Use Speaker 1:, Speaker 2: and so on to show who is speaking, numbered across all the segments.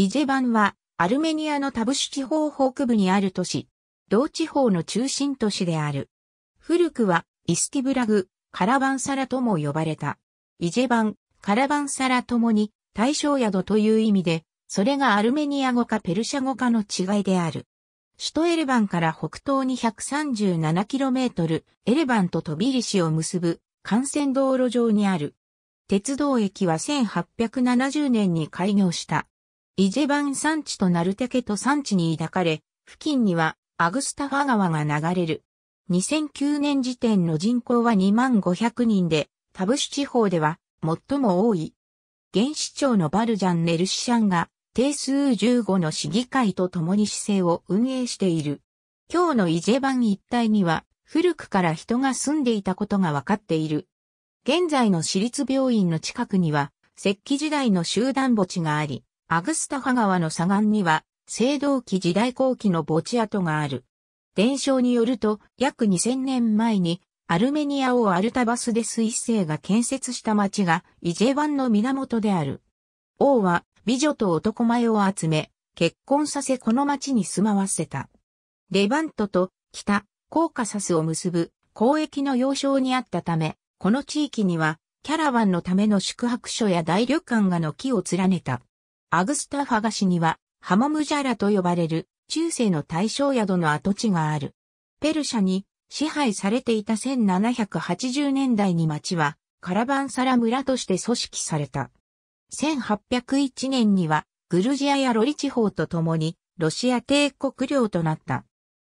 Speaker 1: イジェバンは、アルメニアのタブシュ地方北部にある都市、同地方の中心都市である。古くは、イスティブラグ、カラバンサラとも呼ばれた。イジェバン、カラバンサラともに、対象宿という意味で、それがアルメニア語かペルシャ語かの違いである。首都エレバンから北東に 137km、エレバンとトビリシを結ぶ幹線道路上にある。鉄道駅は1870年に開業した。イジェバン山地とナルテケト山地に抱かれ、付近にはアグスタファ川が流れる。2009年時点の人口は2万500人で、タブシ地方では最も多い。現市長のバルジャン・ネルシシャンが定数15の市議会と共に市政を運営している。今日のイジェバン一帯には古くから人が住んでいたことが分かっている。現在の私立病院の近くには石器時代の集団墓地があり、アグスタハ川の左岸には、青銅器時代後期の墓地跡がある。伝承によると、約2000年前に、アルメニア王アルタバスデス一世が建設した町が、イジェワンの源である。王は、美女と男前を集め、結婚させこの町に住まわせた。レバントと北、コーカサスを結ぶ交易の要衝にあったため、この地域にはキャラバンのための宿泊所や大旅館が軒を連ねた。アグスタファガ市には、ハマムジャラと呼ばれる中世の大正宿の跡地がある。ペルシャに支配されていた1780年代に町はカラバンサラ村として組織された。1801年にはグルジアやロリ地方と共にロシア帝国領となった。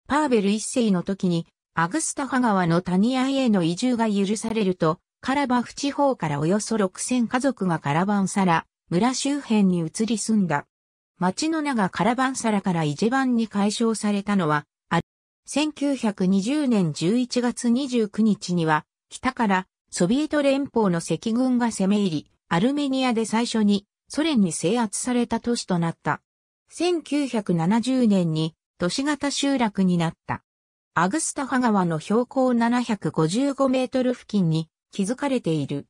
Speaker 1: パーベル一世の時にアグスタファ川の谷合への移住が許されると、カラバフ地方からおよそ6000家族がカラバンサラ、村周辺に移り住んだ。町の名がカラバンサラから一番に解消されたのは、あ1920年11月29日には、北からソビエト連邦の赤軍が攻め入り、アルメニアで最初にソ連に制圧された都市となった。1970年に都市型集落になった。アグスタハ川の標高755メートル付近に築かれている。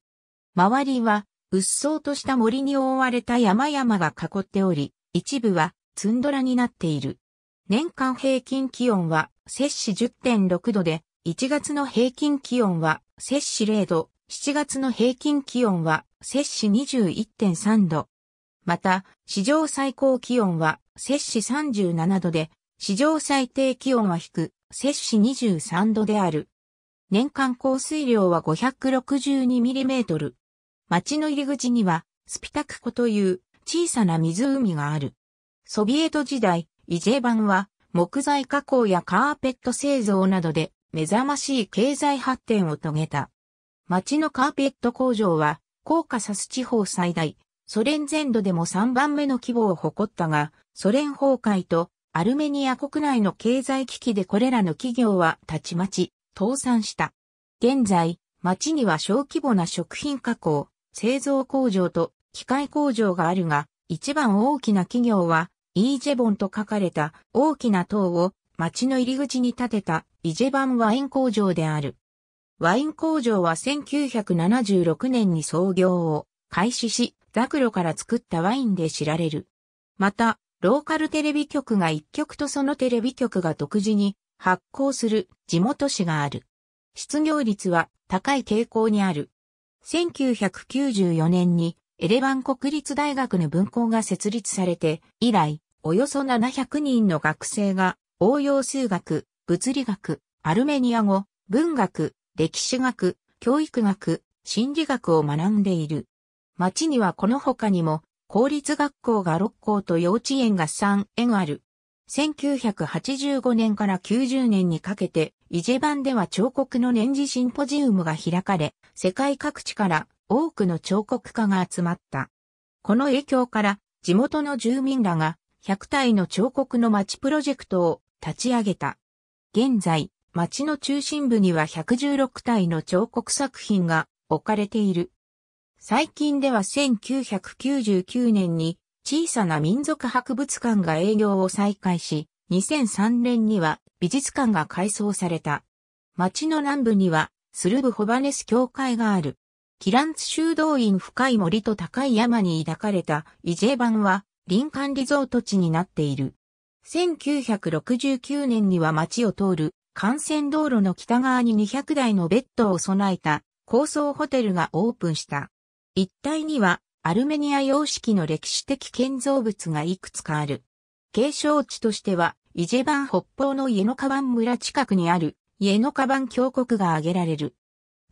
Speaker 1: 周りはうっそうとした森に覆われた山々が囲っており、一部はツンドラになっている。年間平均気温は摂氏10.6度で、1月の平均気温は摂氏0度、7月の平均気温は摂氏21.3度。また、史上最高気温は摂氏37度で、史上最低気温は低、摂氏23度である。年間降水量は 562mm。町の入り口には、スピタク湖という小さな湖がある。ソビエト時代、イジェバンは木材加工やカーペット製造などで目覚ましい経済発展を遂げた。町のカーペット工場は、コーカサス地方最大、ソ連全土でも3番目の規模を誇ったが、ソ連崩壊とアルメニア国内の経済危機でこれらの企業はたちまち倒産した。現在、町には小規模な食品加工、製造工場と機械工場があるが、一番大きな企業は、イージェボンと書かれた大きな塔を町の入り口に建てたイジェバンワイン工場である。ワイン工場は1976年に創業を開始し、ザクロから作ったワインで知られる。また、ローカルテレビ局が一局とそのテレビ局が独自に発行する地元紙がある。失業率は高い傾向にある。1994年にエレバン国立大学の分校が設立されて、以来、およそ700人の学生が応用数学、物理学、アルメニア語、文学、歴史学、教育学、心理学を学んでいる。町にはこの他にも、公立学校が6校と幼稚園が3園ある。1985年から90年にかけて、イジェバンでは彫刻の年次シンポジウムが開かれ、世界各地から多くの彫刻家が集まった。この影響から地元の住民らが100体の彫刻の街プロジェクトを立ち上げた。現在、街の中心部には116体の彫刻作品が置かれている。最近では1999年に小さな民族博物館が営業を再開し、2003年には美術館が改装された。町の南部には、スルブホバネス教会がある。キランツ修道院深い森と高い山に抱かれたイジェバンは、林間リゾート地になっている。1969年には町を通る幹線道路の北側に200台のベッドを備えた高層ホテルがオープンした。一帯にはアルメニア様式の歴史的建造物がいくつかある。継承地としてはイジェバン北方の家のカバン村近くにある家のカバン峡谷が挙げられる。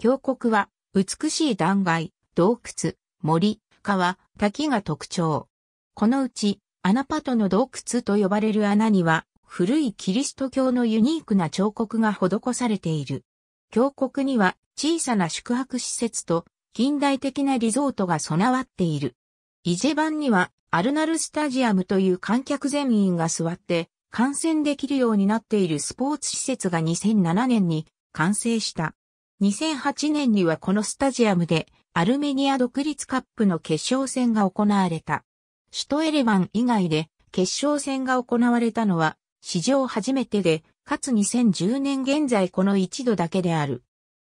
Speaker 1: 峡谷は美しい断崖、洞窟、森、川、滝が特徴。このうちアナパトの洞窟と呼ばれる穴には古いキリスト教のユニークな彫刻が施されている。峡谷には小さな宿泊施設と近代的なリゾートが備わっている。イジェバンにはアルナルスタジアムという観客全員が座って観戦できるようになっているスポーツ施設が2007年に完成した。2008年にはこのスタジアムでアルメニア独立カップの決勝戦が行われた。首都エレバン以外で決勝戦が行われたのは史上初めてで、かつ2010年現在この一度だけである。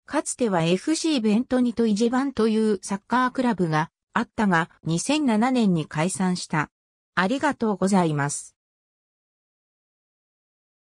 Speaker 1: かつては FC ベントニとイジバンというサッカークラブがあったが2007年に解散した。ありがとうございます。